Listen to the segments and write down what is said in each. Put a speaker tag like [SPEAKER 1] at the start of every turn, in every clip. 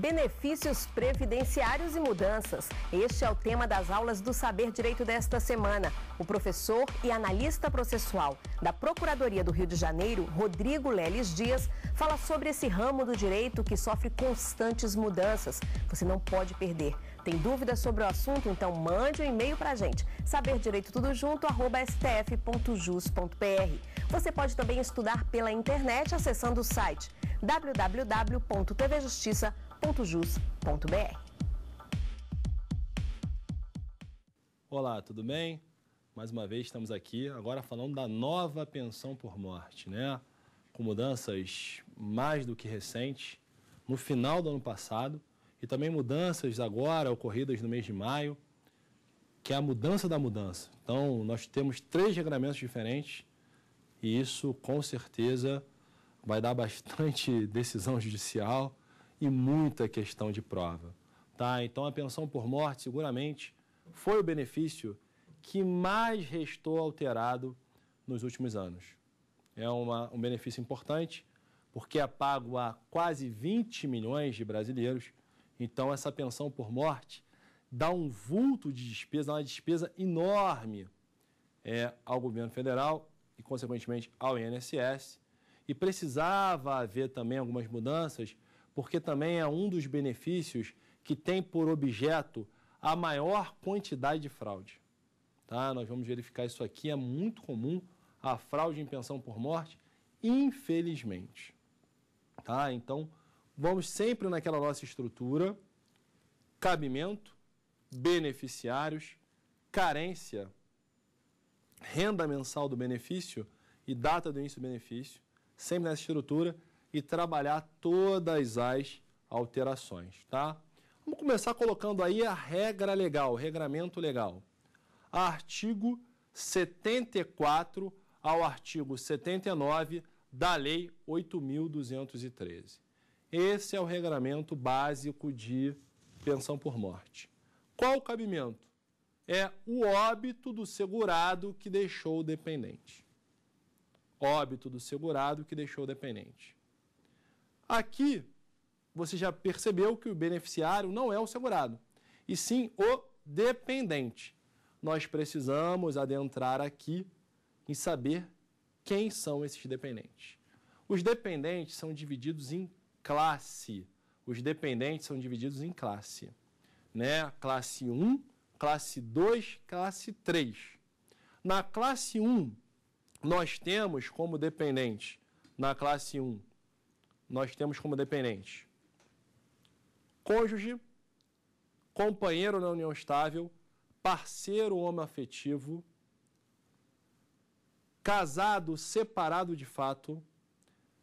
[SPEAKER 1] Benefícios previdenciários e mudanças. Este é o tema das aulas do Saber Direito desta semana. O professor e analista processual da Procuradoria do Rio de Janeiro, Rodrigo Leles Dias, fala sobre esse ramo do direito que sofre constantes mudanças. Você não pode perder. Tem dúvidas sobre o assunto? Então mande um e-mail para a gente. saberdireitotudojunto@stf.jus.br. Você pode também estudar pela internet acessando o site www.tvjustiça.com www.jus.br.
[SPEAKER 2] Olá, tudo bem? Mais uma vez estamos aqui agora falando da nova pensão por morte, né? Com mudanças mais do que recentes no final do ano passado e também mudanças agora ocorridas no mês de maio, que é a mudança da mudança. Então, nós temos três regramentos diferentes e isso com certeza vai dar bastante decisão judicial e muita questão de prova. Tá? Então, a pensão por morte, seguramente, foi o benefício que mais restou alterado nos últimos anos. É uma, um benefício importante, porque é pago a quase 20 milhões de brasileiros. Então, essa pensão por morte dá um vulto de despesa, uma despesa enorme é, ao governo federal e, consequentemente, ao INSS. E precisava haver também algumas mudanças porque também é um dos benefícios que tem por objeto a maior quantidade de fraude. Tá? Nós vamos verificar isso aqui, é muito comum a fraude em pensão por morte, infelizmente. Tá? Então, vamos sempre naquela nossa estrutura, cabimento, beneficiários, carência, renda mensal do benefício e data do início do benefício, sempre nessa estrutura e trabalhar todas as alterações, tá? Vamos começar colocando aí a regra legal, o regramento legal. Artigo 74 ao artigo 79 da Lei 8.213. Esse é o regramento básico de pensão por morte. Qual o cabimento? É o óbito do segurado que deixou dependente. Óbito do segurado que deixou dependente. Aqui, você já percebeu que o beneficiário não é o segurado, e sim o dependente. Nós precisamos adentrar aqui em saber quem são esses dependentes. Os dependentes são divididos em classe. Os dependentes são divididos em classe. Né? Classe 1, classe 2, classe 3. Na classe 1, nós temos como dependente, na classe 1, nós temos como dependente cônjuge, companheiro na união estável, parceiro homem afetivo, casado separado de fato,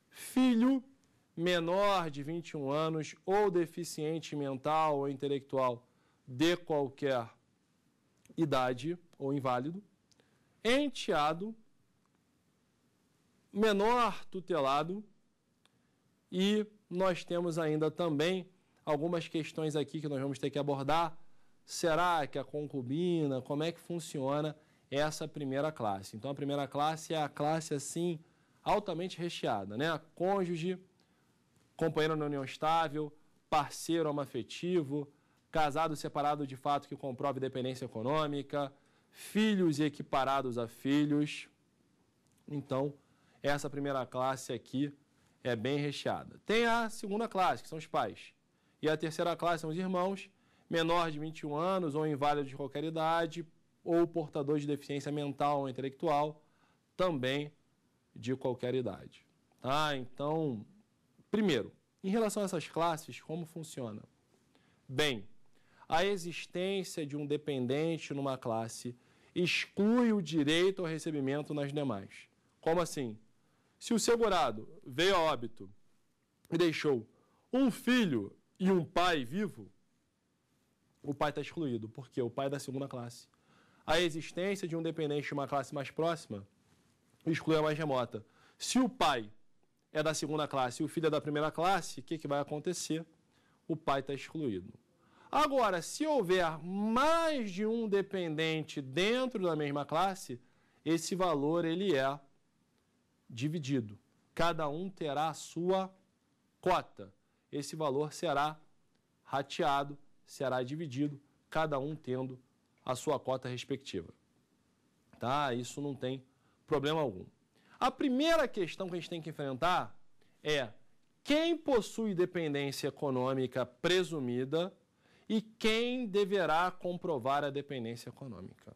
[SPEAKER 2] filho menor de 21 anos ou deficiente mental ou intelectual de qualquer idade ou inválido, enteado, menor tutelado e nós temos ainda também algumas questões aqui que nós vamos ter que abordar. Será que a concubina, como é que funciona essa primeira classe? Então, a primeira classe é a classe, assim, altamente recheada, né? cônjuge, companheiro na união estável, parceiro homoafetivo, casado separado de fato que comprove dependência econômica, filhos equiparados a filhos. Então, essa primeira classe aqui é bem recheada. Tem a segunda classe, que são os pais. E a terceira classe são os irmãos, menores de 21 anos ou inválidos de qualquer idade, ou portadores de deficiência mental ou intelectual, também de qualquer idade. Tá? Então, primeiro, em relação a essas classes, como funciona? Bem, a existência de um dependente numa classe exclui o direito ao recebimento nas demais. Como assim? Se o segurado veio a óbito e deixou um filho e um pai vivo, o pai está excluído, porque o pai é da segunda classe. A existência de um dependente de uma classe mais próxima exclui a mais remota. Se o pai é da segunda classe e o filho é da primeira classe, o que, que vai acontecer? O pai está excluído. Agora, se houver mais de um dependente dentro da mesma classe, esse valor ele é dividido. Cada um terá a sua cota. Esse valor será rateado, será dividido, cada um tendo a sua cota respectiva. Tá? Isso não tem problema algum. A primeira questão que a gente tem que enfrentar é quem possui dependência econômica presumida e quem deverá comprovar a dependência econômica.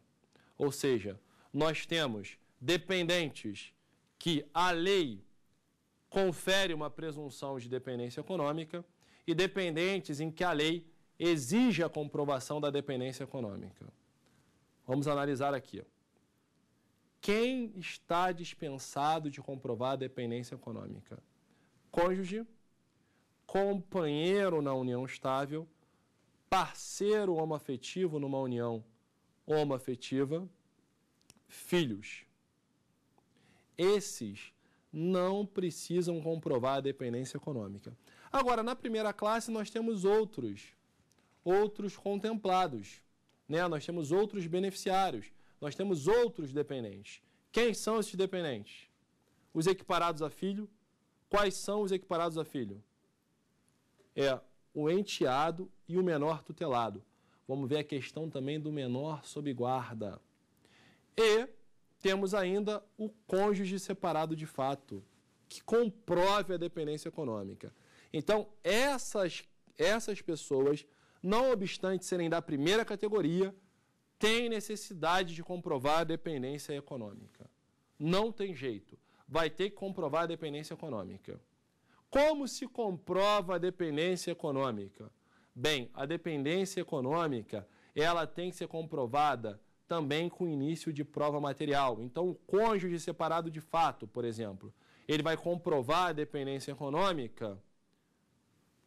[SPEAKER 2] Ou seja, nós temos dependentes que a lei confere uma presunção de dependência econômica e dependentes em que a lei exige a comprovação da dependência econômica. Vamos analisar aqui. Quem está dispensado de comprovar a dependência econômica? Cônjuge, companheiro na união estável, parceiro homoafetivo numa união homoafetiva, filhos. Esses não precisam comprovar a dependência econômica. Agora, na primeira classe, nós temos outros, outros contemplados. Né? Nós temos outros beneficiários, nós temos outros dependentes. Quem são esses dependentes? Os equiparados a filho. Quais são os equiparados a filho? É o enteado e o menor tutelado. Vamos ver a questão também do menor sob guarda. E temos ainda o cônjuge separado de fato, que comprove a dependência econômica. Então, essas, essas pessoas, não obstante serem da primeira categoria, têm necessidade de comprovar a dependência econômica. Não tem jeito. Vai ter que comprovar a dependência econômica. Como se comprova a dependência econômica? Bem, a dependência econômica ela tem que ser comprovada também com início de prova material. Então, o cônjuge separado de fato, por exemplo, ele vai comprovar a dependência econômica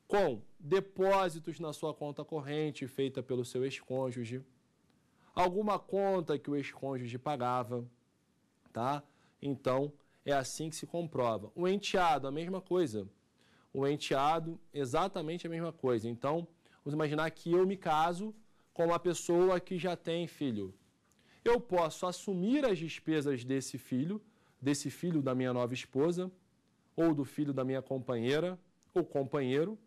[SPEAKER 2] com depósitos na sua conta corrente feita pelo seu ex-cônjuge, alguma conta que o ex-cônjuge pagava, tá? Então, é assim que se comprova. O enteado, a mesma coisa. O enteado, exatamente a mesma coisa. Então, vamos imaginar que eu me caso com uma pessoa que já tem filho eu posso assumir as despesas desse filho, desse filho da minha nova esposa, ou do filho da minha companheira ou companheiro,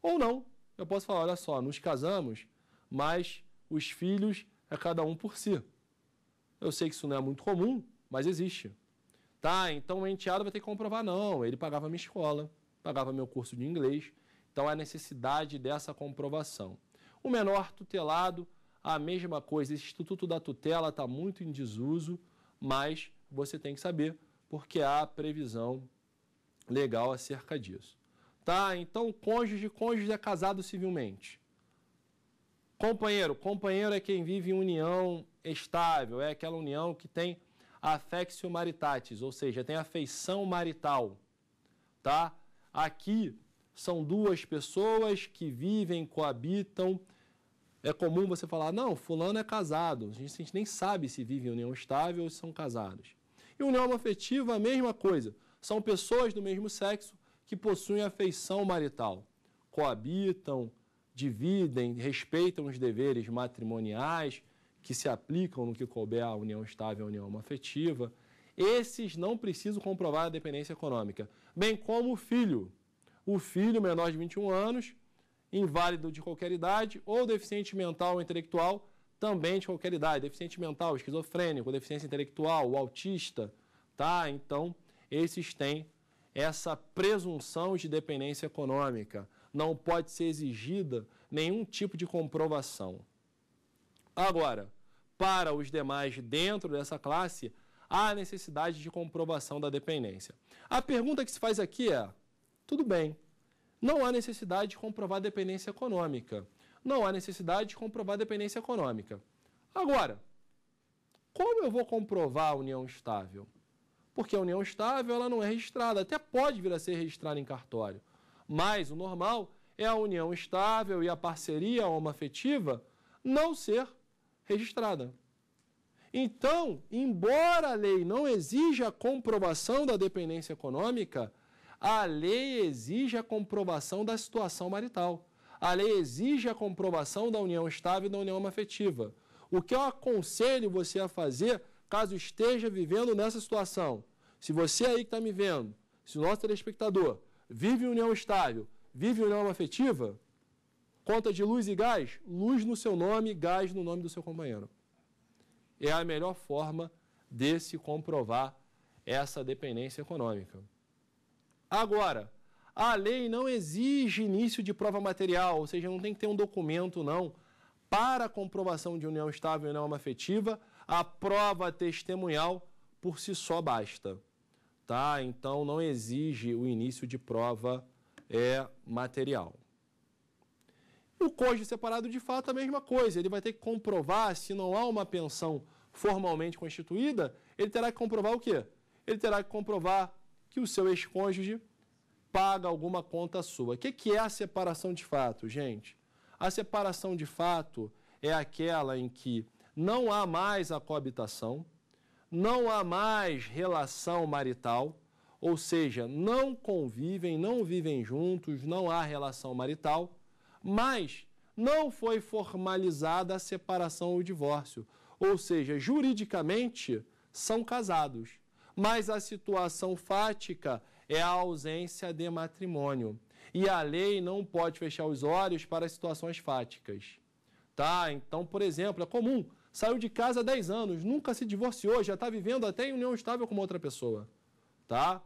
[SPEAKER 2] ou não. Eu posso falar: olha só, nos casamos, mas os filhos é cada um por si. Eu sei que isso não é muito comum, mas existe. Tá, então o enteado vai ter que comprovar: não, ele pagava minha escola, pagava meu curso de inglês. Então há é necessidade dessa comprovação. O menor tutelado a mesma coisa, esse Instituto da Tutela está muito em desuso, mas você tem que saber, porque há previsão legal acerca disso. Tá? Então, cônjuge, cônjuge é casado civilmente. Companheiro, companheiro é quem vive em união estável, é aquela união que tem affectio maritatis, ou seja, tem afeição marital, tá? Aqui são duas pessoas que vivem, coabitam é comum você falar, não, fulano é casado. A gente, a gente nem sabe se vive em união estável ou se são casados. E união afetiva, a mesma coisa. São pessoas do mesmo sexo que possuem afeição marital, coabitam, dividem, respeitam os deveres matrimoniais que se aplicam no que couber à união estável e união afetiva. Esses não precisam comprovar a dependência econômica, bem como o filho. O filho menor de 21 anos inválido de qualquer idade ou deficiente mental ou intelectual também de qualquer idade. Deficiente mental, esquizofrênico, deficiência intelectual, autista, tá? Então, esses têm essa presunção de dependência econômica. Não pode ser exigida nenhum tipo de comprovação. Agora, para os demais dentro dessa classe, há necessidade de comprovação da dependência. A pergunta que se faz aqui é: tudo bem, não há necessidade de comprovar dependência econômica. Não há necessidade de comprovar dependência econômica. Agora, como eu vou comprovar a união estável? Porque a união estável ela não é registrada, até pode vir a ser registrada em cartório. Mas o normal é a união estável e a parceria homoafetiva não ser registrada. Então, embora a lei não exija a comprovação da dependência econômica, a lei exige a comprovação da situação marital. A lei exige a comprovação da união estável e da união afetiva. O que eu aconselho você a fazer caso esteja vivendo nessa situação? Se você aí que está me vendo, se o nosso telespectador vive união estável, vive união afetiva, conta de luz e gás, luz no seu nome, gás no nome do seu companheiro. É a melhor forma de se comprovar essa dependência econômica. Agora, a lei não exige início de prova material, ou seja, não tem que ter um documento, não. Para comprovação de união estável e união afetiva, a prova testemunhal por si só basta. Tá? Então, não exige o início de prova é, material. O cônjuge separado de fato é a mesma coisa, ele vai ter que comprovar se não há uma pensão formalmente constituída, ele terá que comprovar o quê? Ele terá que comprovar que o seu ex-cônjuge paga alguma conta sua. O que, que é a separação de fato, gente? A separação de fato é aquela em que não há mais a coabitação, não há mais relação marital, ou seja, não convivem, não vivem juntos, não há relação marital, mas não foi formalizada a separação ou divórcio. Ou seja, juridicamente são casados mas a situação fática é a ausência de matrimônio. E a lei não pode fechar os olhos para situações fáticas. Tá? Então, por exemplo, é comum, saiu de casa há 10 anos, nunca se divorciou, já está vivendo até em união estável com outra pessoa. Tá?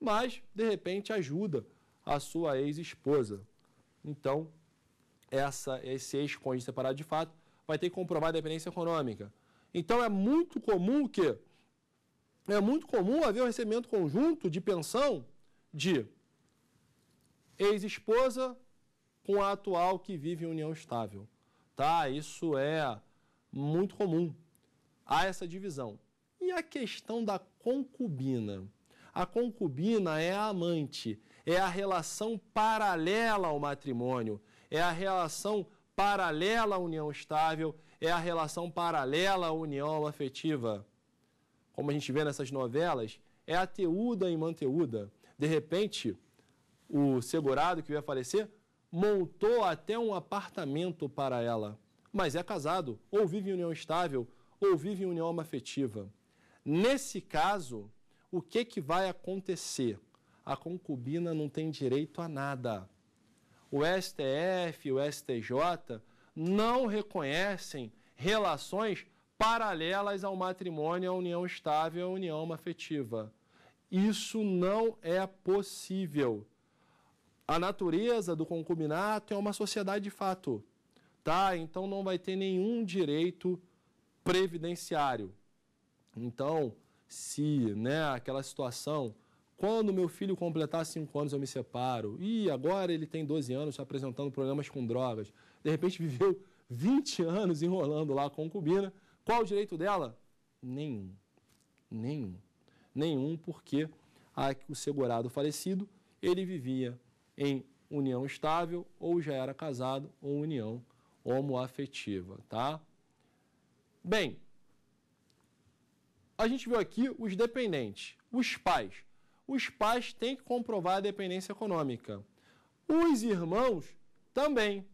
[SPEAKER 2] Mas, de repente, ajuda a sua ex-esposa. Então, essa, esse ex-cônjuge separado de fato vai ter que comprovar a dependência econômica. Então, é muito comum que é muito comum haver um recebimento conjunto de pensão de ex-esposa com a atual que vive em união estável. Tá? Isso é muito comum. Há essa divisão. E a questão da concubina? A concubina é a amante, é a relação paralela ao matrimônio, é a relação paralela à união estável, é a relação paralela à união afetiva como a gente vê nessas novelas, é a teúda e manteuda. De repente, o segurado que vai falecer montou até um apartamento para ela, mas é casado, ou vive em união estável, ou vive em união afetiva. Nesse caso, o que, que vai acontecer? A concubina não tem direito a nada. O STF, o STJ não reconhecem relações paralelas ao matrimônio, à união estável, à união afetiva. Isso não é possível. A natureza do concubinato é uma sociedade de fato, tá? Então não vai ter nenhum direito previdenciário. Então, se, né, aquela situação, quando meu filho completar 5 anos eu me separo, e agora ele tem 12 anos apresentando problemas com drogas, de repente viveu 20 anos enrolando lá a concubina, qual o direito dela? Nenhum. Nenhum. Nenhum, porque a, o segurado falecido, ele vivia em união estável ou já era casado ou união homoafetiva, tá? Bem, a gente viu aqui os dependentes, os pais. Os pais têm que comprovar a dependência econômica. Os irmãos também,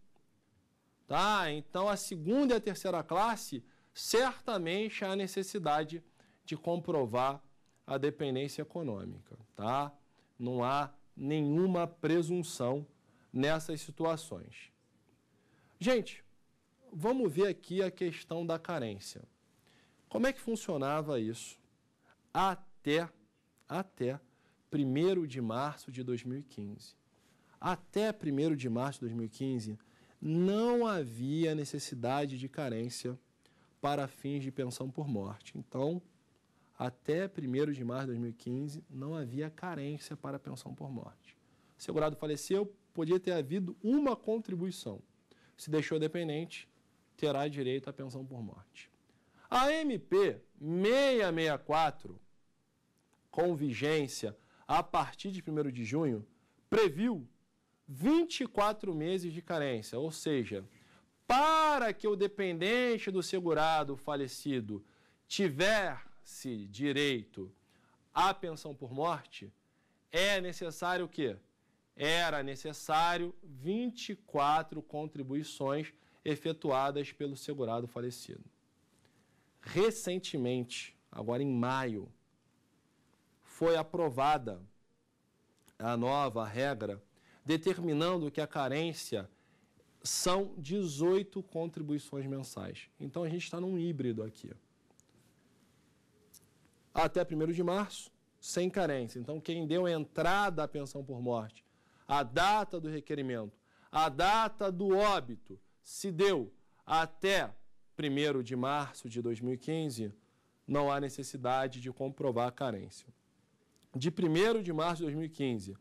[SPEAKER 2] tá? Então a segunda e a terceira classe certamente há necessidade de comprovar a dependência econômica, tá? Não há nenhuma presunção nessas situações. Gente, vamos ver aqui a questão da carência. Como é que funcionava isso até até 1 de março de 2015? Até 1 de março de 2015 não havia necessidade de carência para fins de pensão por morte. Então, até 1 de março de 2015, não havia carência para pensão por morte. O segurado faleceu, podia ter havido uma contribuição. Se deixou dependente, terá direito à pensão por morte. A MP 664, com vigência a partir de 1 de junho, previu 24 meses de carência, ou seja, para que o dependente do segurado falecido tivesse direito à pensão por morte, é necessário o quê? Era necessário 24 contribuições efetuadas pelo segurado falecido. Recentemente, agora em maio, foi aprovada a nova regra determinando que a carência são 18 contribuições mensais. Então a gente está num híbrido aqui. Até 1 de março, sem carência. Então, quem deu entrada à pensão por morte, a data do requerimento, a data do óbito, se deu até 1 de março de 2015, não há necessidade de comprovar a carência. De 1 de março de 2015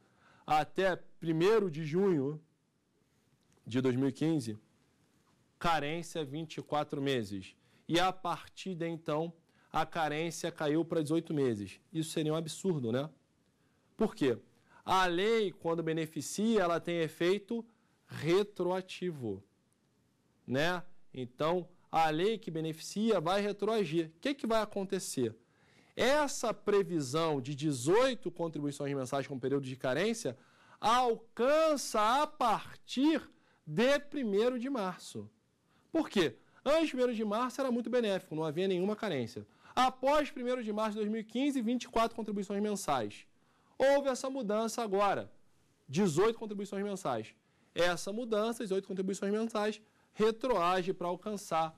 [SPEAKER 2] até 1 de junho de 2015, carência 24 meses. E a partir de então, a carência caiu para 18 meses. Isso seria um absurdo, né? Por quê? A lei, quando beneficia, ela tem efeito retroativo, né? Então, a lei que beneficia vai retroagir. O que, que vai acontecer? Essa previsão de 18 contribuições mensais com período de carência alcança a partir de 1 de março. Por quê? Antes de 1 de março era muito benéfico, não havia nenhuma carência. Após 1 de março de 2015, 24 contribuições mensais. Houve essa mudança agora, 18 contribuições mensais. Essa mudança, 18 contribuições mensais, retroage para alcançar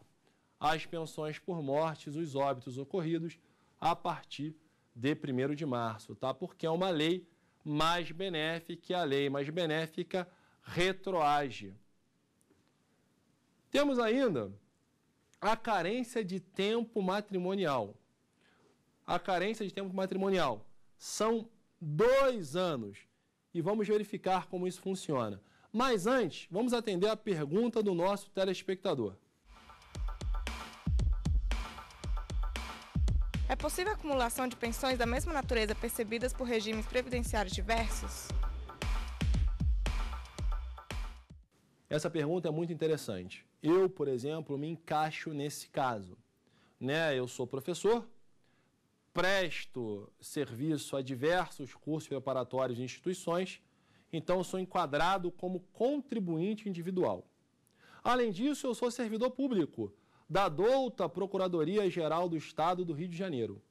[SPEAKER 2] as pensões por mortes, os óbitos ocorridos a partir de 1 de março, tá? Porque é uma lei mais benéfica, a lei mais benéfica retroage. Temos ainda a carência de tempo matrimonial. A carência de tempo matrimonial são dois anos e vamos verificar como isso funciona. Mas antes, vamos atender a pergunta do nosso telespectador.
[SPEAKER 1] É possível a acumulação de pensões da mesma natureza percebidas por regimes previdenciários diversos?
[SPEAKER 2] Essa pergunta é muito interessante. Eu, por exemplo, me encaixo nesse caso. Né? Eu sou professor, presto serviço a diversos cursos preparatórios e instituições, então sou enquadrado como contribuinte individual. Além disso, eu sou servidor público da douta Procuradoria Geral do Estado do Rio de Janeiro.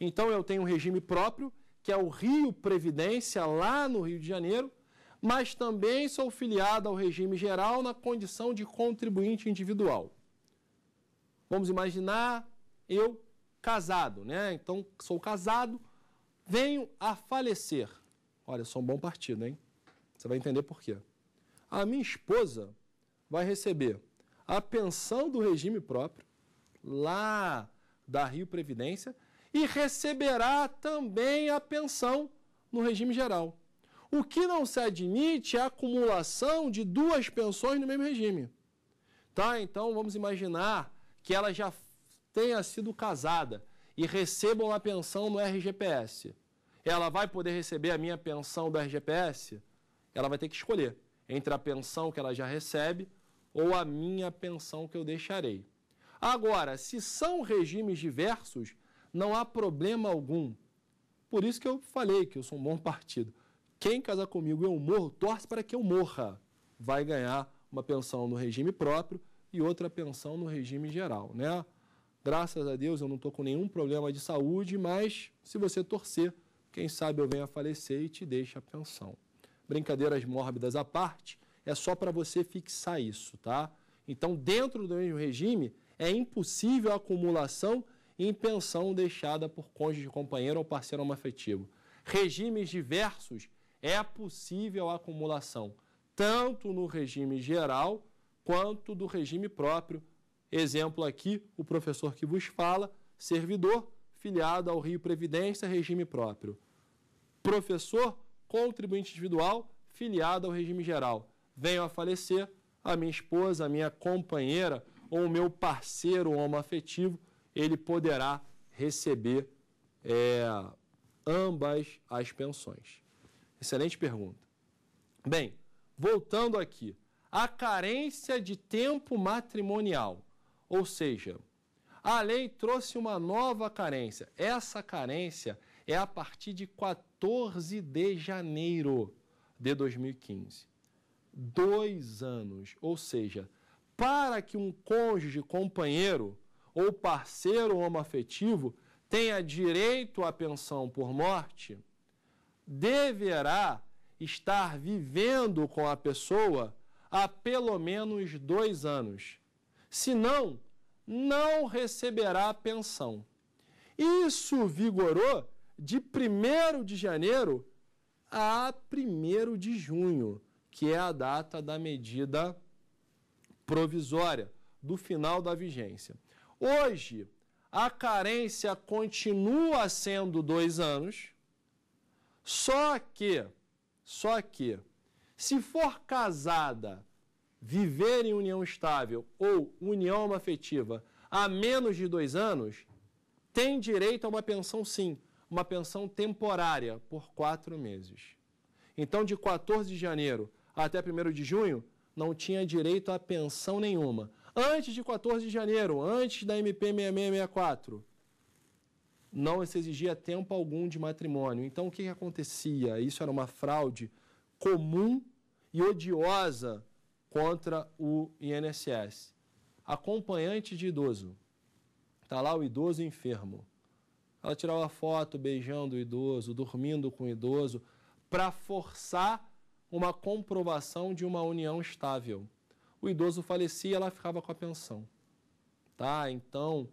[SPEAKER 2] Então eu tenho um regime próprio, que é o Rio Previdência, lá no Rio de Janeiro, mas também sou filiado ao regime geral na condição de contribuinte individual. Vamos imaginar eu casado, né? Então, sou casado, venho a falecer. Olha, eu sou um bom partido, hein? Você vai entender por quê. A minha esposa vai receber a pensão do regime próprio, lá da Rio Previdência, e receberá também a pensão no regime geral. O que não se admite é a acumulação de duas pensões no mesmo regime. Tá? Então vamos imaginar que ela já tenha sido casada e recebam a pensão no RGPS. Ela vai poder receber a minha pensão do RGPS? Ela vai ter que escolher entre a pensão que ela já recebe ou a minha pensão que eu deixarei. Agora, se são regimes diversos, não há problema algum. Por isso que eu falei que eu sou um bom partido. Quem casar comigo e eu morro, torce para que eu morra. Vai ganhar uma pensão no regime próprio e outra pensão no regime geral, né? Graças a Deus eu não estou com nenhum problema de saúde, mas se você torcer, quem sabe eu venho a falecer e te deixa a pensão. Brincadeiras mórbidas à parte, é só para você fixar isso, tá? Então, dentro do mesmo regime, é impossível a acumulação em pensão deixada por cônjuge, companheiro ou parceiro homoafetivo. Regimes diversos é possível a acumulação, tanto no regime geral quanto do regime próprio. Exemplo aqui, o professor que vos fala, servidor, filiado ao Rio Previdência, regime próprio. Professor, contribuinte individual, filiado ao regime geral. Venho a falecer, a minha esposa, a minha companheira ou o meu parceiro homoafetivo, ele poderá receber é, ambas as pensões. Excelente pergunta. Bem, voltando aqui, a carência de tempo matrimonial, ou seja, a lei trouxe uma nova carência. Essa carência é a partir de 14 de janeiro de 2015. Dois anos, ou seja, para que um cônjuge companheiro ou parceiro homoafetivo tenha direito à pensão por morte, deverá estar vivendo com a pessoa há pelo menos dois anos. Senão, não receberá pensão. Isso vigorou de 1 de janeiro a 1 de junho, que é a data da medida provisória, do final da vigência. Hoje, a carência continua sendo dois anos só que, só que, se for casada, viver em união estável ou união afetiva há menos de dois anos, tem direito a uma pensão sim, uma pensão temporária por quatro meses. Então, de 14 de janeiro até 1 de junho, não tinha direito a pensão nenhuma. Antes de 14 de janeiro, antes da MP 6664, não se exigia tempo algum de matrimônio. Então, o que, que acontecia? Isso era uma fraude comum e odiosa contra o INSS. Acompanhante de idoso. Está lá o idoso enfermo. Ela tirava foto beijando o idoso, dormindo com o idoso, para forçar uma comprovação de uma união estável. O idoso falecia, ela ficava com a pensão. Tá? Então,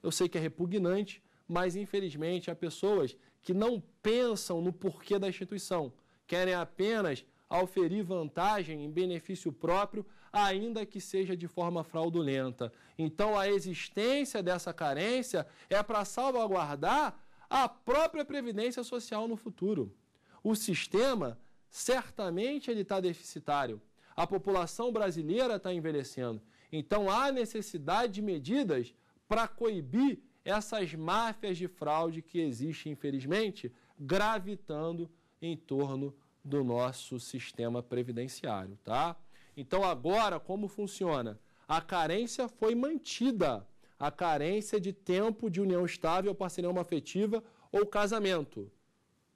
[SPEAKER 2] eu sei que é repugnante, mas infelizmente há pessoas que não pensam no porquê da instituição, querem apenas auferir vantagem em benefício próprio, ainda que seja de forma fraudulenta. Então, a existência dessa carência é para salvaguardar a própria previdência social no futuro. O sistema certamente ele está deficitário. A população brasileira está envelhecendo. Então, há necessidade de medidas para coibir essas máfias de fraude que existem, infelizmente, gravitando em torno do nosso sistema previdenciário, tá? Então agora como funciona? A carência foi mantida, a carência de tempo de união estável, parceria afetiva ou casamento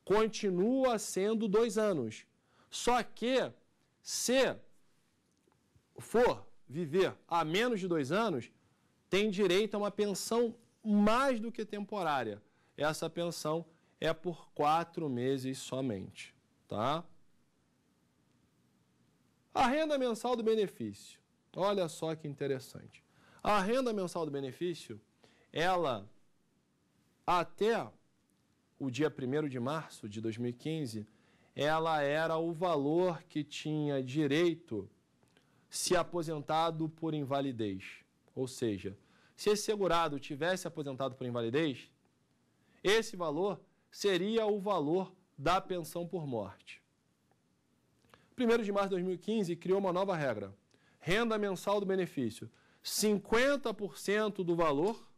[SPEAKER 2] continua sendo dois anos. Só que se for viver a menos de dois anos, tem direito a uma pensão mais do que temporária. Essa pensão é por quatro meses somente, tá? A renda mensal do benefício. Olha só que interessante. A renda mensal do benefício, ela até o dia 1 de março de 2015, ela era o valor que tinha direito se aposentado por invalidez. Ou seja, se esse segurado tivesse aposentado por invalidez, esse valor seria o valor da pensão por morte. 1 de março de 2015 criou uma nova regra: renda mensal do benefício, 50% do valor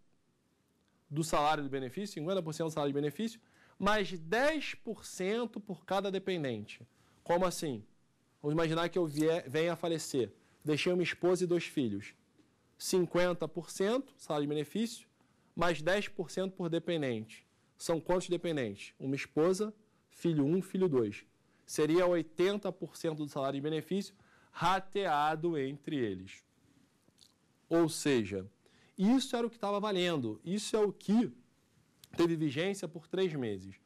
[SPEAKER 2] do salário do benefício, 50% do salário de benefício, mais 10% por cada dependente. Como assim? Vamos imaginar que eu vier, venha a falecer, deixei uma esposa e dois filhos 50% salário de benefício, mais 10% por dependente. São quantos dependentes? Uma esposa, filho 1, filho 2. Seria 80% do salário de benefício rateado entre eles. Ou seja, isso era o que estava valendo, isso é o que teve vigência por três meses.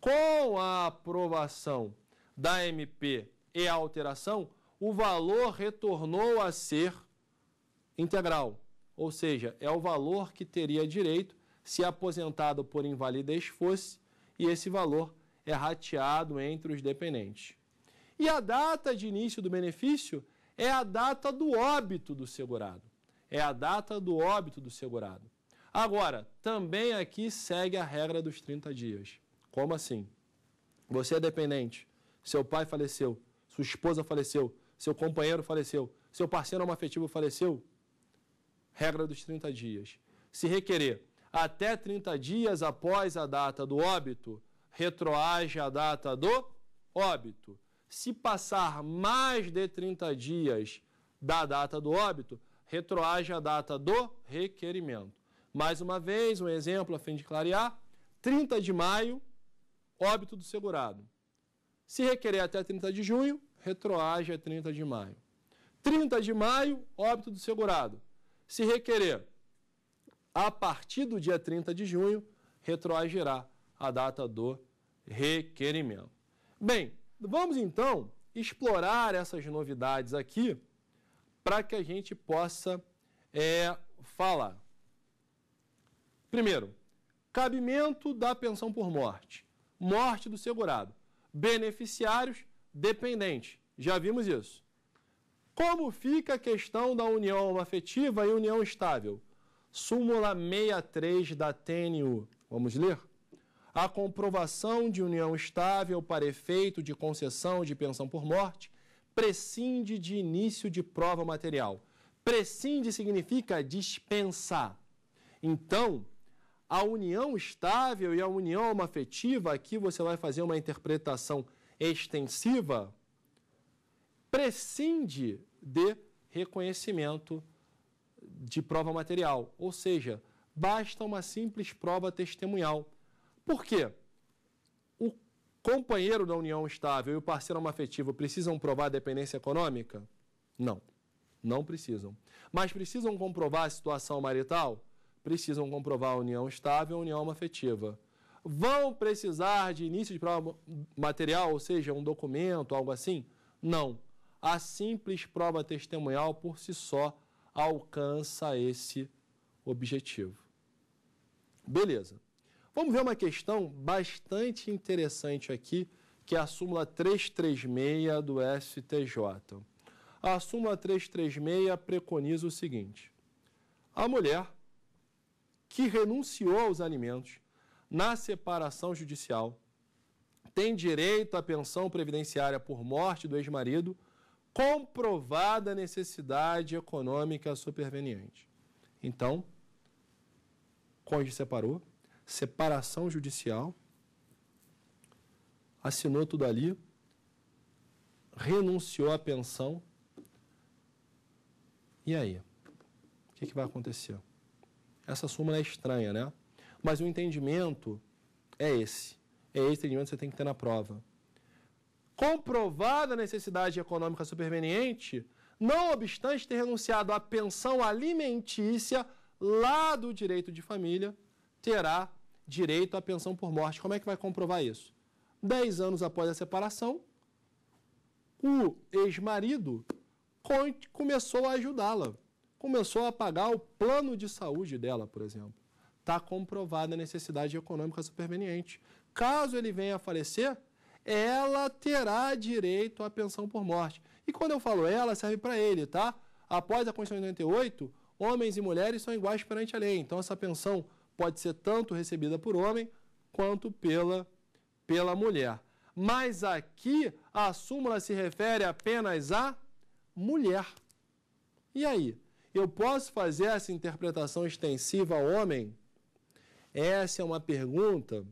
[SPEAKER 2] Com a aprovação da MP e a alteração, o valor retornou a ser integral, ou seja, é o valor que teria direito se aposentado por invalidez fosse, e esse valor é rateado entre os dependentes. E a data de início do benefício é a data do óbito do segurado. É a data do óbito do segurado. Agora, também aqui segue a regra dos 30 dias. Como assim? Você é dependente, seu pai faleceu, sua esposa faleceu, seu companheiro faleceu, seu parceiro afetivo faleceu, Regra dos 30 dias. Se requerer até 30 dias após a data do óbito, retroage a data do óbito. Se passar mais de 30 dias da data do óbito, retroage a data do requerimento. Mais uma vez, um exemplo a fim de clarear: 30 de maio, óbito do segurado. Se requerer até 30 de junho, retroage a 30 de maio. 30 de maio, óbito do segurado. Se requerer, a partir do dia 30 de junho, retroagirá a data do requerimento. Bem, vamos então explorar essas novidades aqui para que a gente possa é, falar. Primeiro, cabimento da pensão por morte, morte do segurado, beneficiários dependentes. Já vimos isso. Como fica a questão da união afetiva e união estável? Súmula 63 da TNU. Vamos ler? A comprovação de união estável para efeito de concessão de pensão por morte prescinde de início de prova material. Prescinde significa dispensar. Então, a união estável e a união afetiva, aqui você vai fazer uma interpretação extensiva, prescinde de reconhecimento de prova material, ou seja, basta uma simples prova testemunhal. Por quê? O companheiro da união estável e o parceiro afetivo precisam provar dependência econômica? Não, não precisam. Mas precisam comprovar a situação marital? Precisam comprovar a união estável e a união afetiva. Vão precisar de início de prova material, ou seja, um documento, algo assim? Não a simples prova testemunhal por si só alcança esse objetivo. Beleza. Vamos ver uma questão bastante interessante aqui, que é a súmula 336 do STJ. A súmula 336 preconiza o seguinte: a mulher que renunciou aos alimentos na separação judicial tem direito à pensão previdenciária por morte do ex-marido comprovada necessidade econômica superveniente. Então, Conde separou, separação judicial, assinou tudo ali, renunciou à pensão. E aí? O que, que vai acontecer? Essa súmula é estranha, né? Mas o entendimento é esse. É esse entendimento que você tem que ter na prova comprovada a necessidade econômica superveniente, não obstante ter renunciado à pensão alimentícia lá do direito de família, terá direito à pensão por morte. Como é que vai comprovar isso? Dez anos após a separação, o ex-marido começou a ajudá-la, começou a pagar o plano de saúde dela, por exemplo. Está comprovada a necessidade econômica superveniente. Caso ele venha a falecer, ela terá direito à pensão por morte. E quando eu falo ela, serve para ele, tá? Após a Constituição de 98, homens e mulheres são iguais perante a lei. Então, essa pensão pode ser tanto recebida por homem quanto pela, pela mulher. Mas aqui, a súmula se refere apenas à mulher. E aí? Eu posso fazer essa interpretação extensiva ao homem? Essa é uma pergunta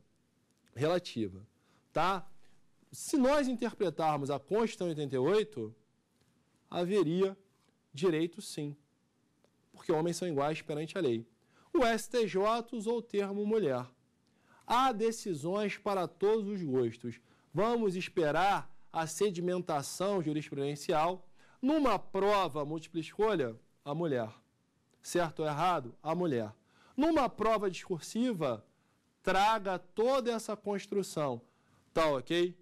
[SPEAKER 2] relativa, tá? se nós interpretarmos a Constituição 88, haveria direito sim, porque homens são iguais perante a lei. O STJ usou o termo mulher. Há decisões para todos os gostos. Vamos esperar a sedimentação jurisprudencial numa prova múltipla escolha, a mulher. Certo ou errado, a mulher. Numa prova discursiva, traga toda essa construção. Tá ok?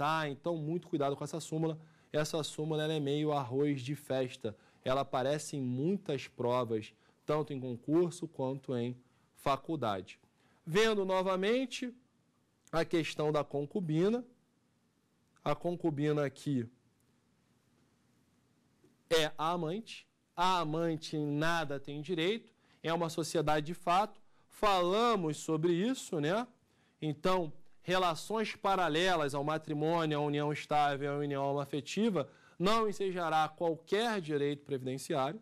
[SPEAKER 2] tá? Então, muito cuidado com essa súmula. Essa súmula é meio arroz de festa. Ela aparece em muitas provas, tanto em concurso quanto em faculdade. Vendo novamente a questão da concubina. A concubina aqui é a amante. A amante em nada tem direito, é uma sociedade de fato. Falamos sobre isso, né? Então, relações paralelas ao matrimônio, à união estável, à união afetiva, não ensejará qualquer direito previdenciário.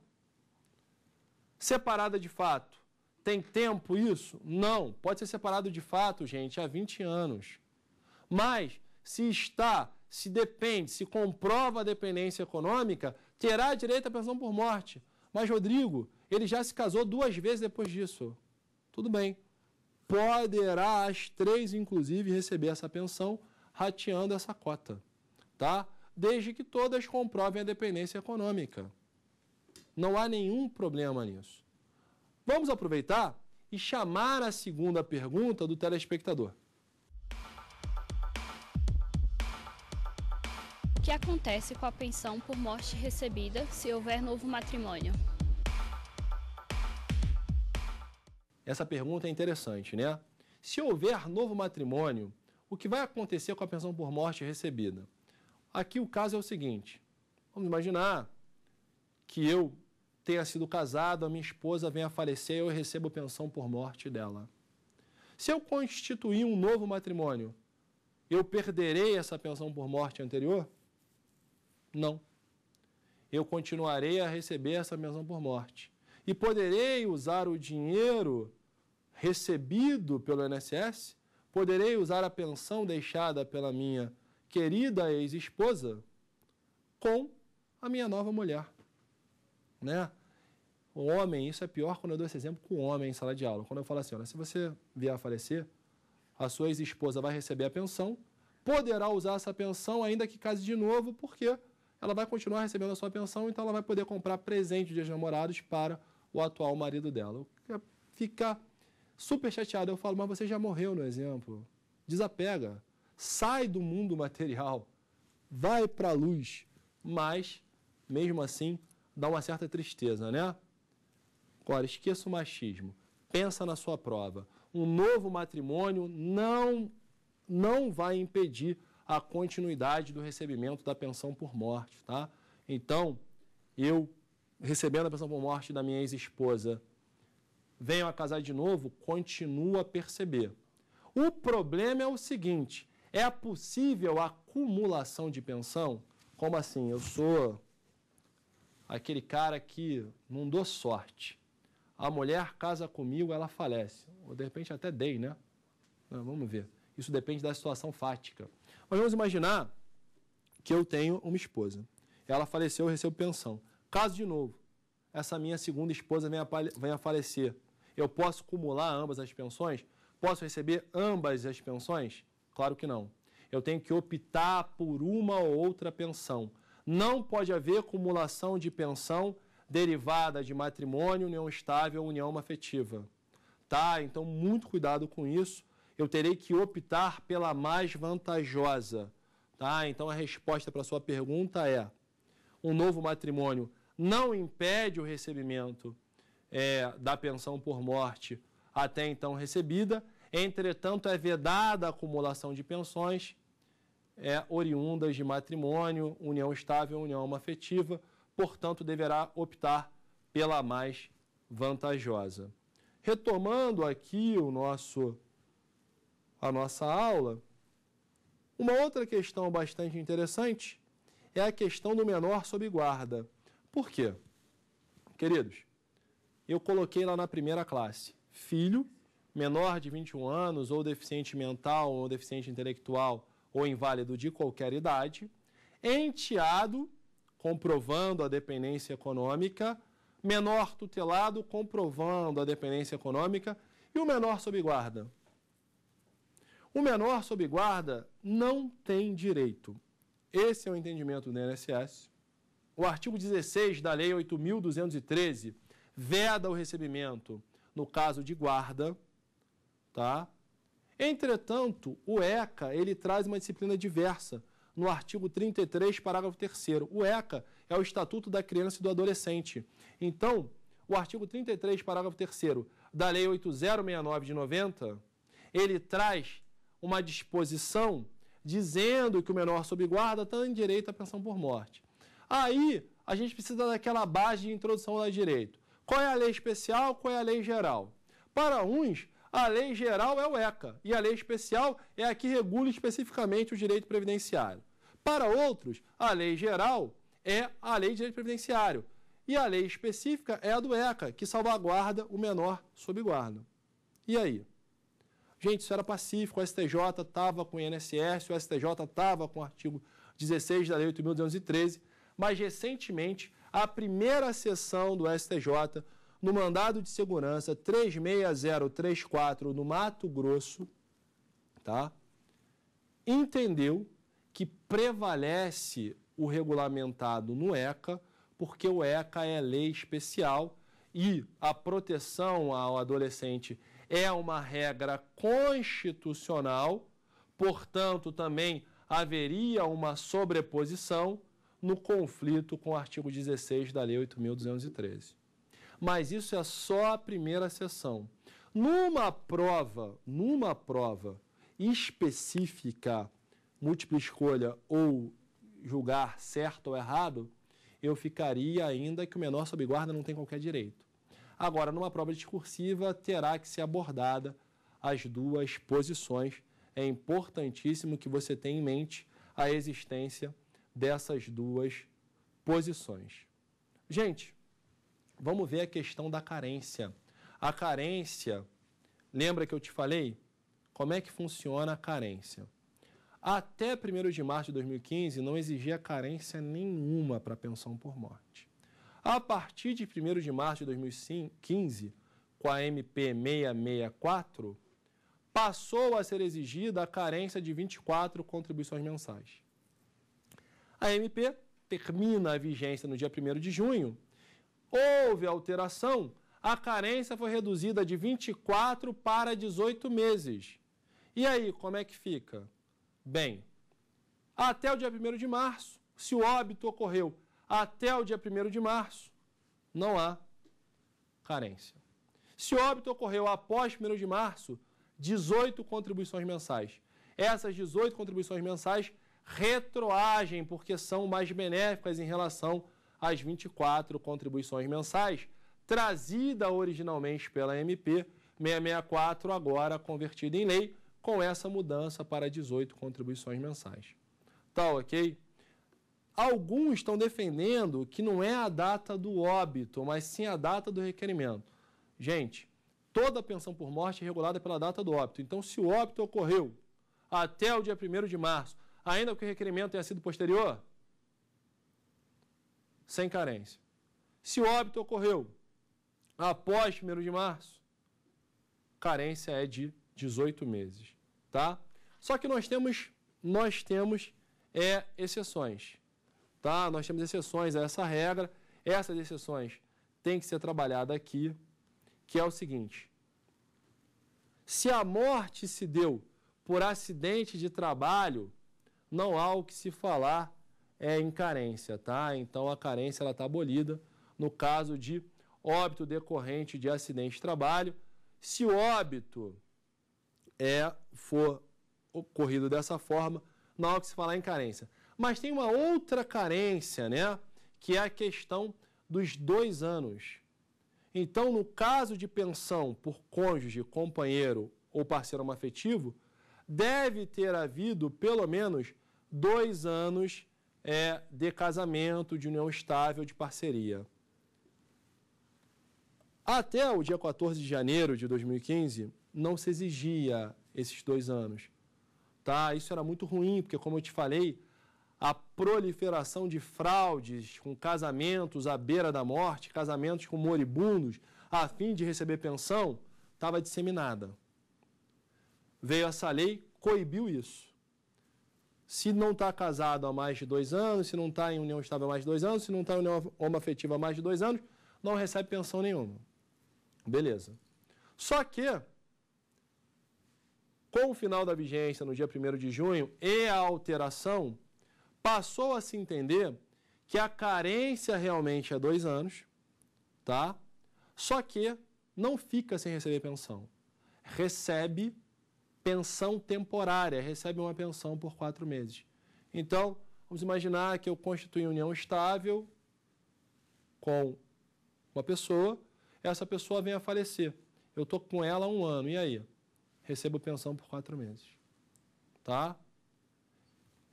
[SPEAKER 2] Separada de fato, tem tempo isso? Não. Pode ser separado de fato, gente, há 20 anos. Mas, se está, se depende, se comprova a dependência econômica, terá direito à pensão por morte. Mas, Rodrigo, ele já se casou duas vezes depois disso. Tudo bem poderá, as três, inclusive, receber essa pensão rateando essa cota, tá? Desde que todas comprovem a dependência econômica. Não há nenhum problema nisso. Vamos aproveitar e chamar a segunda pergunta do telespectador.
[SPEAKER 1] O que acontece com a pensão por morte recebida se houver novo matrimônio?
[SPEAKER 2] Essa pergunta é interessante, né? Se houver novo matrimônio, o que vai acontecer com a pensão por morte recebida? Aqui o caso é o seguinte: vamos imaginar que eu tenha sido casado, a minha esposa venha a falecer e eu recebo pensão por morte dela. Se eu constituir um novo matrimônio, eu perderei essa pensão por morte anterior? Não. Eu continuarei a receber essa pensão por morte. E poderei usar o dinheiro recebido pelo INSS, poderei usar a pensão deixada pela minha querida ex-esposa com a minha nova mulher. Né? O homem, isso é pior quando eu dou esse exemplo com o homem em sala de aula. Quando eu falo assim, olha, se você vier a falecer, a sua ex-esposa vai receber a pensão, poderá usar essa pensão ainda que case de novo, porque ela vai continuar recebendo a sua pensão, então ela vai poder comprar presente de namorados para o atual marido dela. É Fica super chateado. Eu falo, mas você já morreu no exemplo. Desapega. Sai do mundo material. Vai para a luz. Mas, mesmo assim, dá uma certa tristeza, né? Agora, esqueça o machismo. Pensa na sua prova. Um novo matrimônio não, não vai impedir a continuidade do recebimento da pensão por morte, tá? Então, eu recebendo a pensão por morte da minha ex-esposa venham a casar de novo, continua a perceber. O problema é o seguinte: é possível a acumulação de pensão? Como assim? Eu sou aquele cara que não dou sorte. A mulher casa comigo, ela falece. Ou de repente até dei, né? Não, vamos ver. Isso depende da situação fática. Mas vamos imaginar que eu tenho uma esposa. Ela faleceu, eu recebo pensão. Caso de novo, essa minha segunda esposa vem a, vem a falecer. Eu posso cumular ambas as pensões? Posso receber ambas as pensões? Claro que não. Eu tenho que optar por uma ou outra pensão. Não pode haver cumulação de pensão derivada de matrimônio, união estável ou união afetiva. Tá? Então, muito cuidado com isso. Eu terei que optar pela mais vantajosa. Tá? Então, a resposta para a sua pergunta é: um novo matrimônio não impede o recebimento é, da pensão por morte até então recebida. Entretanto, é vedada a acumulação de pensões é, oriundas de matrimônio, união estável, união afetiva, portanto, deverá optar pela mais vantajosa. Retomando aqui o nosso, a nossa aula, uma outra questão bastante interessante é a questão do menor sob guarda. Por quê? Queridos, eu coloquei lá na primeira classe: filho menor de 21 anos, ou deficiente mental, ou deficiente intelectual, ou inválido de qualquer idade, enteado, comprovando a dependência econômica, menor tutelado, comprovando a dependência econômica, e o menor sob guarda. O menor sob guarda não tem direito. Esse é o entendimento do INSS. O artigo 16 da Lei 8.213 veda o recebimento no caso de guarda, tá? Entretanto, o ECA, ele traz uma disciplina diversa no artigo 33, parágrafo 3 O ECA é o Estatuto da Criança e do Adolescente. Então, o artigo 33, parágrafo 3 da Lei 8069 de 90, ele traz uma disposição dizendo que o menor sob guarda tem direito à pensão por morte. Aí, a gente precisa daquela base de introdução ao direito. Qual é a lei especial? Qual é a lei geral? Para uns, a lei geral é o ECA e a lei especial é a que regula especificamente o direito previdenciário. Para outros, a lei geral é a lei de direito previdenciário e a lei específica é a do ECA, que salvaguarda o menor sob guarda. E aí? Gente, isso era pacífico, o STJ estava com o INSS, o STJ estava com o artigo 16 da Lei 8.213, mas recentemente a primeira sessão do STJ no mandado de segurança 36034 no Mato Grosso, tá? Entendeu que prevalece o regulamentado no ECA, porque o ECA é lei especial e a proteção ao adolescente é uma regra constitucional, portanto, também haveria uma sobreposição no conflito com o artigo 16 da Lei 8.213. Mas isso é só a primeira sessão. Numa prova, numa prova específica, múltipla escolha ou julgar certo ou errado, eu ficaria ainda que o menor sob guarda não tem qualquer direito. Agora, numa prova discursiva, terá que ser abordada as duas posições. É importantíssimo que você tenha em mente a existência dessas duas posições. Gente, vamos ver a questão da carência. A carência, lembra que eu te falei? Como é que funciona a carência? Até 1 de março de 2015 não exigia carência nenhuma para a pensão por morte. A partir de 1 de março de 2015, com a MP 664, passou a ser exigida a carência de 24 contribuições mensais. A MP termina a vigência no dia 1 de junho. Houve alteração, a carência foi reduzida de 24 para 18 meses. E aí, como é que fica? Bem, até o dia 1 de março, se o óbito ocorreu até o dia 1 de março, não há carência. Se o óbito ocorreu após 1 de março, 18 contribuições mensais. Essas 18 contribuições mensais retroagem, porque são mais benéficas em relação às 24 contribuições mensais, trazida originalmente pela MP 664, agora convertida em lei, com essa mudança para 18 contribuições mensais. Tá ok? Alguns estão defendendo que não é a data do óbito, mas sim a data do requerimento. Gente, toda pensão por morte é regulada pela data do óbito. Então, se o óbito ocorreu até o dia 1 de março, ainda que o requerimento tenha sido posterior? Sem carência. Se o óbito ocorreu após 1 de março, carência é de 18 meses, tá? Só que nós temos, nós temos é, exceções, tá? Nós temos exceções a essa regra. Essas exceções têm que ser trabalhadas aqui, que é o seguinte. Se a morte se deu por acidente de trabalho, não há o que se falar é, em carência, tá? Então a carência ela está abolida no caso de óbito decorrente de acidente de trabalho. Se o óbito é for ocorrido dessa forma, não há o que se falar em carência. Mas tem uma outra carência, né? Que é a questão dos dois anos. Então, no caso de pensão por cônjuge, companheiro ou parceiro afetivo, deve ter havido pelo menos dois anos é, de casamento, de união estável, de parceria. Até o dia 14 de janeiro de 2015, não se exigia esses dois anos. Tá? Isso era muito ruim, porque, como eu te falei, a proliferação de fraudes com casamentos à beira da morte, casamentos com moribundos, a fim de receber pensão, estava disseminada. Veio essa lei, coibiu isso se não está casado há mais de dois anos, se não está em união estável há mais de dois anos, se não está em união homoafetiva há mais de dois anos, não recebe pensão nenhuma. Beleza. Só que, com o final da vigência no dia 1 de junho e a alteração, passou a se entender que a carência realmente é dois anos, tá? Só que não fica sem receber pensão. Recebe pensão temporária, recebe uma pensão por quatro meses. Então, vamos imaginar que eu constitui união estável com uma pessoa, essa pessoa vem a falecer. Eu estou com ela há um ano, e aí? Recebo pensão por quatro meses. Tá?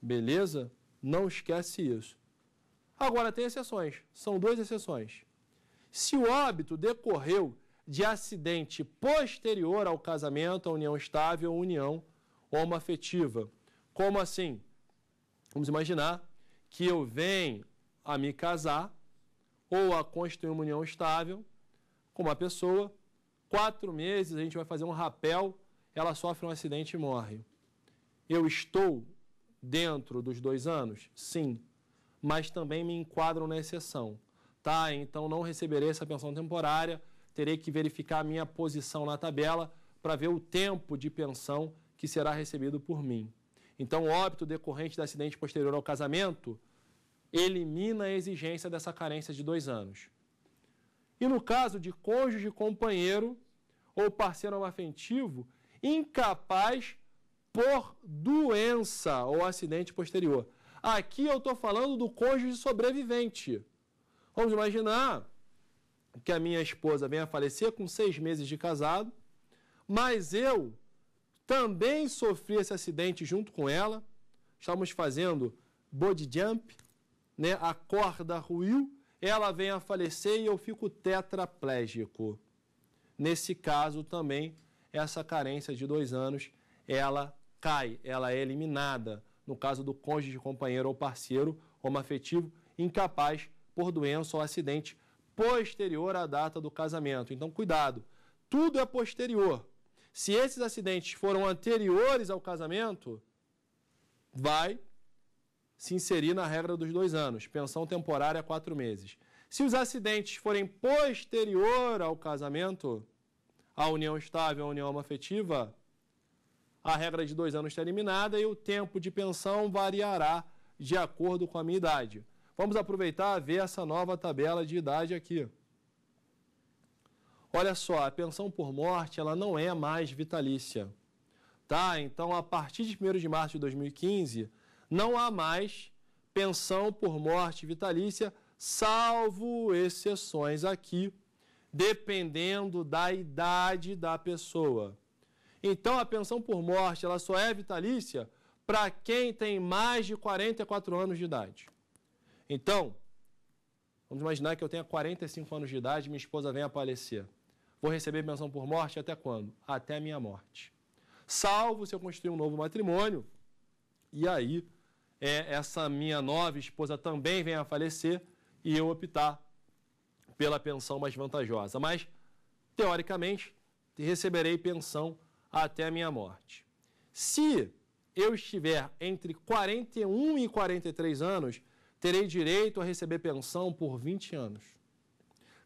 [SPEAKER 2] Beleza? Não esquece isso. Agora, tem exceções. São duas exceções. Se o óbito decorreu de acidente posterior ao casamento, a união estável ou união homoafetiva. Como assim? Vamos imaginar que eu venho a me casar ou a construir uma união estável com uma pessoa, quatro meses a gente vai fazer um rapel, ela sofre um acidente e morre. Eu estou dentro dos dois anos? Sim, mas também me enquadro na exceção. Tá, então não receberei essa pensão temporária, terei que verificar a minha posição na tabela para ver o tempo de pensão que será recebido por mim. Então, o óbito decorrente de acidente posterior ao casamento elimina a exigência dessa carência de dois anos. E no caso de cônjuge companheiro ou parceiro afetivo incapaz por doença ou acidente posterior. Aqui eu estou falando do cônjuge sobrevivente. Vamos imaginar que a minha esposa venha a falecer com seis meses de casado, mas eu também sofri esse acidente junto com ela. Estamos fazendo body jump, né? a corda ruiu, ela vem a falecer e eu fico tetraplégico. Nesse caso também, essa carência de dois anos, ela cai, ela é eliminada. No caso do cônjuge, companheiro ou parceiro homoafetivo, incapaz por doença ou acidente posterior à data do casamento. Então, cuidado, tudo é posterior. Se esses acidentes foram anteriores ao casamento, vai se inserir na regra dos dois anos, pensão temporária quatro meses. Se os acidentes forem posterior ao casamento, à união estável, à união afetiva, a regra de dois anos está eliminada e o tempo de pensão variará de acordo com a minha idade. Vamos aproveitar e ver essa nova tabela de idade aqui. Olha só, a pensão por morte ela não é mais vitalícia. Tá? Então, a partir de 1 de março de 2015, não há mais pensão por morte vitalícia, salvo exceções aqui, dependendo da idade da pessoa. Então, a pensão por morte ela só é vitalícia para quem tem mais de 44 anos de idade. Então, vamos imaginar que eu tenha 45 anos de idade e minha esposa vem a falecer. Vou receber pensão por morte até quando? Até a minha morte. Salvo se eu construir um novo matrimônio e aí é, essa minha nova esposa também vem a falecer e eu optar pela pensão mais vantajosa. Mas, teoricamente, receberei pensão até a minha morte. Se eu estiver entre 41 e 43 anos, terei direito a receber pensão por 20 anos.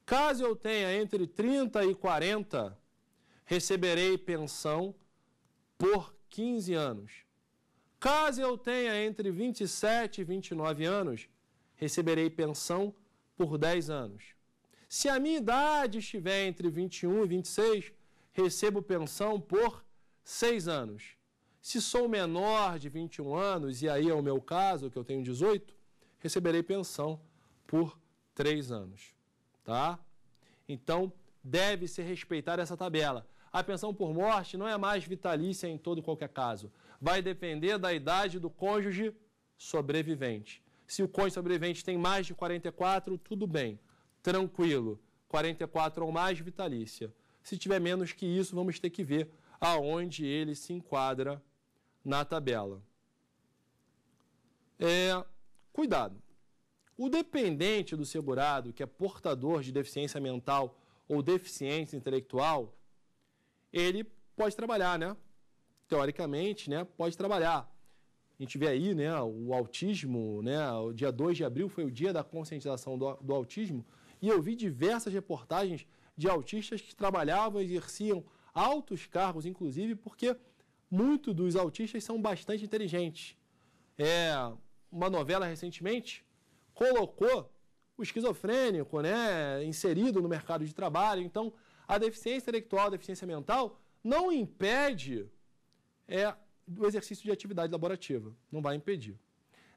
[SPEAKER 2] Caso eu tenha entre 30 e 40, receberei pensão por 15 anos. Caso eu tenha entre 27 e 29 anos, receberei pensão por 10 anos. Se a minha idade estiver entre 21 e 26, recebo pensão por 6 anos. Se sou menor de 21 anos, e aí é o meu caso, que eu tenho 18, receberei pensão por três anos. Tá? Então, deve ser respeitada essa tabela. A pensão por morte não é mais vitalícia em todo e qualquer caso. Vai depender da idade do cônjuge sobrevivente. Se o cônjuge sobrevivente tem mais de 44, tudo bem, tranquilo. 44 ou mais, vitalícia. Se tiver menos que isso, vamos ter que ver aonde ele se enquadra na tabela. É, Cuidado! O dependente do segurado, que é portador de deficiência mental ou deficiência intelectual, ele pode trabalhar, né? Teoricamente, né? Pode trabalhar. A gente vê aí, né? O autismo, né? O dia 2 de abril foi o dia da conscientização do, do autismo. E eu vi diversas reportagens de autistas que trabalhavam, exerciam altos cargos, inclusive, porque muitos dos autistas são bastante inteligentes. É, uma novela recentemente, colocou o esquizofrênico, né, inserido no mercado de trabalho. Então, a deficiência intelectual, a deficiência mental, não impede é, o exercício de atividade laborativa. Não vai impedir.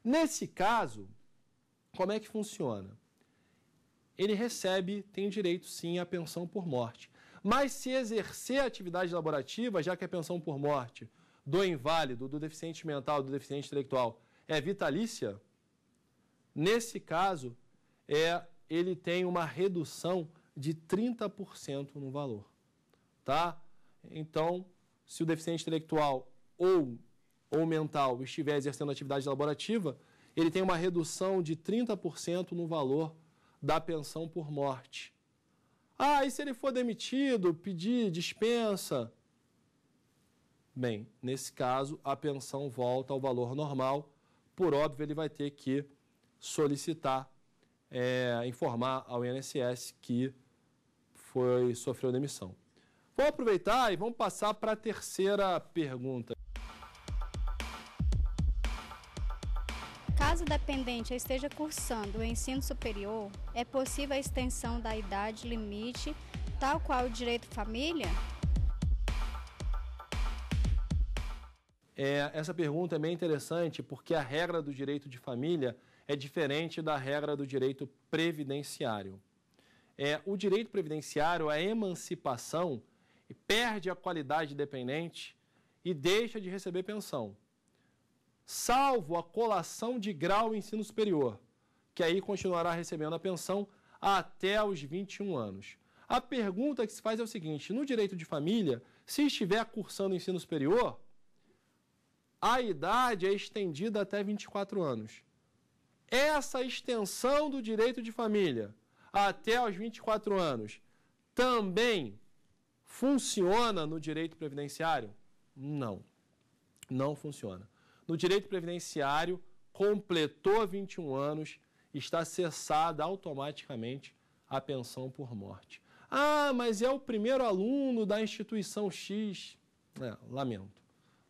[SPEAKER 2] Nesse caso, como é que funciona? Ele recebe, tem direito sim à pensão por morte. Mas se exercer a atividade laborativa, já que a é pensão por morte do inválido, do deficiente mental, do deficiente intelectual, é vitalícia, nesse caso, é, ele tem uma redução de 30% no valor. Tá? Então, se o deficiente intelectual ou, ou mental estiver exercendo atividade laborativa, ele tem uma redução de 30% no valor da pensão por morte. Ah, e se ele for demitido, pedir dispensa? Bem, nesse caso, a pensão volta ao valor normal por óbvio, ele vai ter que solicitar, é, informar ao INSS que foi sofreu demissão. Vamos aproveitar e vamos passar para a terceira pergunta.
[SPEAKER 1] Caso o dependente esteja cursando o ensino superior, é possível a extensão da idade limite, tal qual o direito família?
[SPEAKER 2] É, essa pergunta é bem interessante porque a regra do direito de família é diferente da regra do direito previdenciário. É, o direito previdenciário, a emancipação, perde a qualidade dependente e deixa de receber pensão, salvo a colação de grau ensino superior, que aí continuará recebendo a pensão até os 21 anos. A pergunta que se faz é o seguinte: no direito de família, se estiver cursando ensino superior, a idade é estendida até 24 anos. Essa extensão do direito de família até aos 24 anos também funciona no direito previdenciário? Não. Não funciona. No direito previdenciário, completou 21 anos, está cessada automaticamente a pensão por morte. Ah, mas é o primeiro aluno da instituição X. É, lamento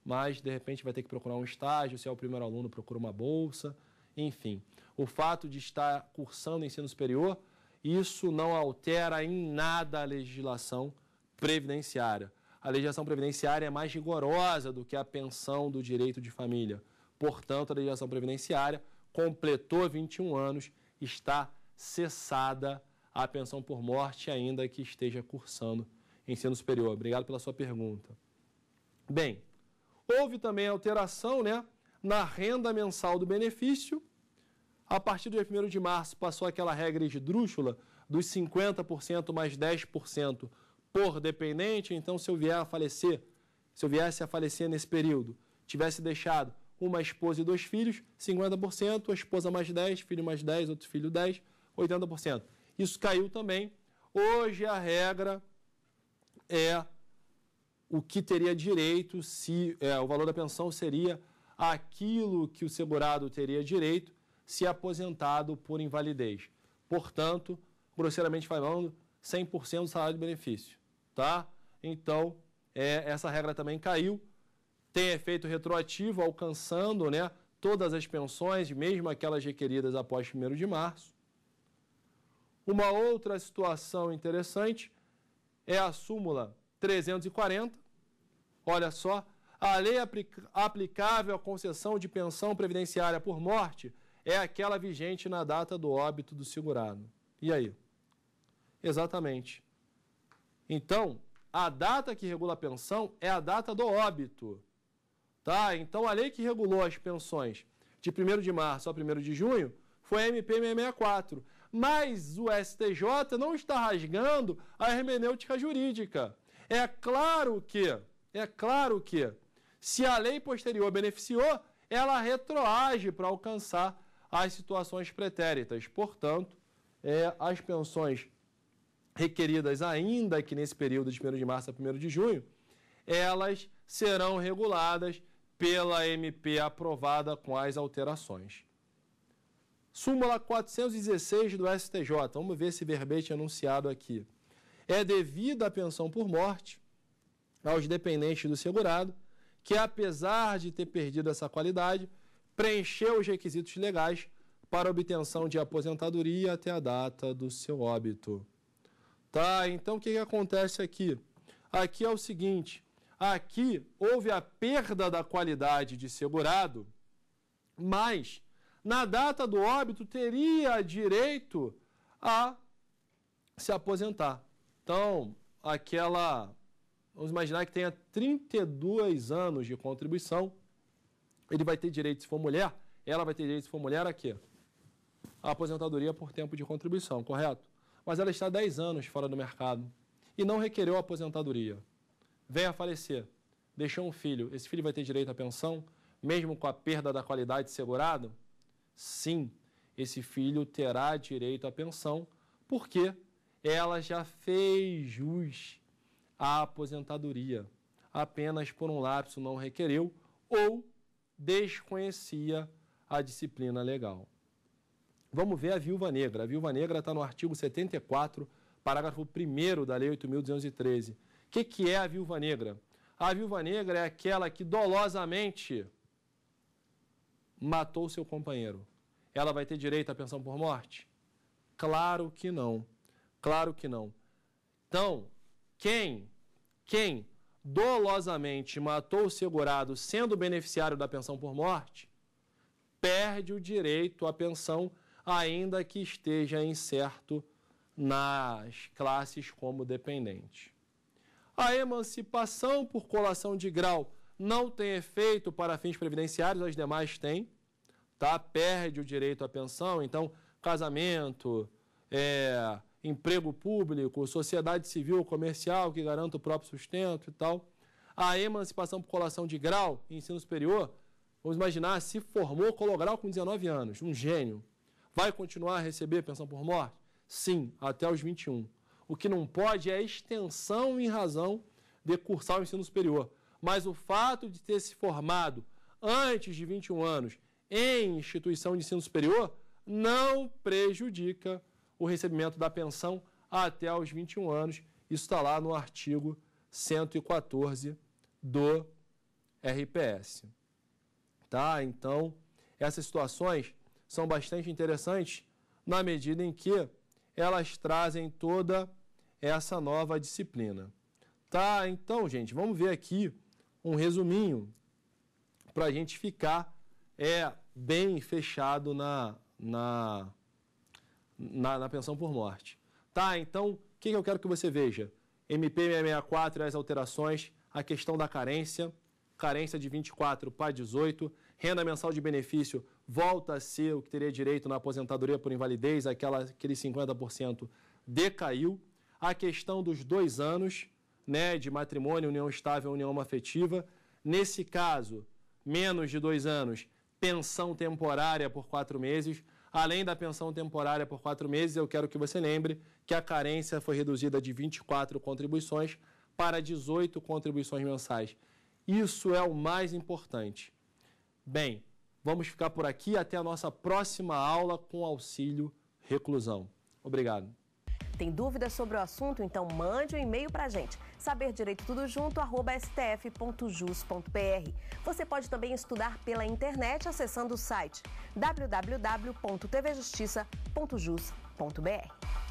[SPEAKER 2] mas de repente vai ter que procurar um estágio, se é o primeiro aluno, procura uma bolsa, enfim. O fato de estar cursando ensino superior, isso não altera em nada a legislação previdenciária. A legislação previdenciária é mais rigorosa do que a pensão do direito de família. Portanto, a legislação previdenciária completou 21 anos, está cessada a pensão por morte, ainda que esteja cursando ensino superior. Obrigado pela sua pergunta. Bem, Houve também alteração né, na renda mensal do benefício. A partir do dia 1 de março passou aquela regra esdrúxula dos 50% mais 10% por dependente. Então, se eu vier a falecer, se eu viesse a falecer nesse período, tivesse deixado uma esposa e dois filhos, 50%, a esposa mais 10, filho mais 10, outro filho 10, 80%. Isso caiu também. Hoje a regra é o que teria direito, se é, o valor da pensão seria aquilo que o segurado teria direito se aposentado por invalidez. Portanto, grosseiramente falando, 100% do salário de benefício, tá? Então, é, essa regra também caiu, tem efeito retroativo, alcançando né, todas as pensões, mesmo aquelas requeridas após 1 de março. Uma outra situação interessante é a súmula 340, Olha só, a lei aplicável à concessão de pensão previdenciária por morte é aquela vigente na data do óbito do segurado. E aí? Exatamente. Então, a data que regula a pensão é a data do óbito. Tá? Então, a lei que regulou as pensões de 1 de março a 1 de junho foi a MP 664. Mas o STJ não está rasgando a hermenêutica jurídica. É claro que é claro que, se a lei posterior beneficiou, ela retroage para alcançar as situações pretéritas. Portanto, é, as pensões requeridas ainda que nesse período de 1 de março a 1 de junho, elas serão reguladas pela MP aprovada com as alterações. Súmula 416 do STJ, vamos ver esse verbete anunciado aqui. É devida a pensão por morte aos dependentes do segurado, que apesar de ter perdido essa qualidade, preencheu os requisitos legais para obtenção de aposentadoria até a data do seu óbito. Tá, então o que, que acontece aqui? Aqui é o seguinte: aqui houve a perda da qualidade de segurado, mas na data do óbito teria direito a se aposentar. Então, aquela vamos imaginar que tenha 32 anos de contribuição, ele vai ter direito, se for mulher, ela vai ter direito, se for mulher, a quê? A aposentadoria por tempo de contribuição, correto? Mas ela está 10 anos fora do mercado e não requereu aposentadoria. Vem a falecer, deixou um filho, esse filho vai ter direito à pensão, mesmo com a perda da qualidade segurada? Sim, esse filho terá direito à pensão, porque ela já fez jus a aposentadoria, apenas por um lapso não requereu ou desconhecia a disciplina legal. Vamos ver a viúva negra. A viúva negra está no artigo 74, parágrafo 1 da Lei 8.213. O que, que é a viúva negra? A viúva negra é aquela que dolosamente matou seu companheiro. Ela vai ter direito à pensão por morte? Claro que não. Claro que não. Então, quem quem dolosamente matou o segurado sendo beneficiário da pensão por morte, perde o direito à pensão, ainda que esteja incerto nas classes como dependente. A emancipação por colação de grau não tem efeito para fins previdenciários, as demais têm, tá? Perde o direito à pensão, então casamento, é, emprego público, sociedade civil, comercial, que garanta o próprio sustento e tal. A emancipação por colação de grau em ensino superior, vamos imaginar, se formou colograu com 19 anos, um gênio. Vai continuar a receber pensão por morte? Sim, até os 21. O que não pode é a extensão em razão de cursar o ensino superior. Mas o fato de ter se formado antes de 21 anos em instituição de ensino superior não prejudica o recebimento da pensão até os 21 anos. Isso está lá no artigo 114 do RPS. Tá? Então, essas situações são bastante interessantes na medida em que elas trazem toda essa nova disciplina. Tá? Então, gente, vamos ver aqui um resuminho para a gente ficar é bem fechado na, na na, na pensão por morte. Tá, então, o que, que eu quero que você veja? MP 664 as alterações, a questão da carência, carência de 24 para 18, renda mensal de benefício volta a ser o que teria direito na aposentadoria por invalidez, aquela, aquele 50% decaiu. A questão dos dois anos né, de matrimônio, união estável, união afetiva. Nesse caso, menos de dois anos, pensão temporária por quatro meses. Além da pensão temporária por quatro meses, eu quero que você lembre que a carência foi reduzida de 24 contribuições para 18 contribuições mensais. Isso é o mais importante. Bem, vamos ficar por aqui até a nossa próxima aula com auxílio reclusão. Obrigado.
[SPEAKER 1] Tem dúvidas sobre o assunto? Então mande um e-mail para a gente. saberdireitotudojunto@stf.jus.br. Você pode também estudar pela internet acessando o site www.tvjustiça.jus.br.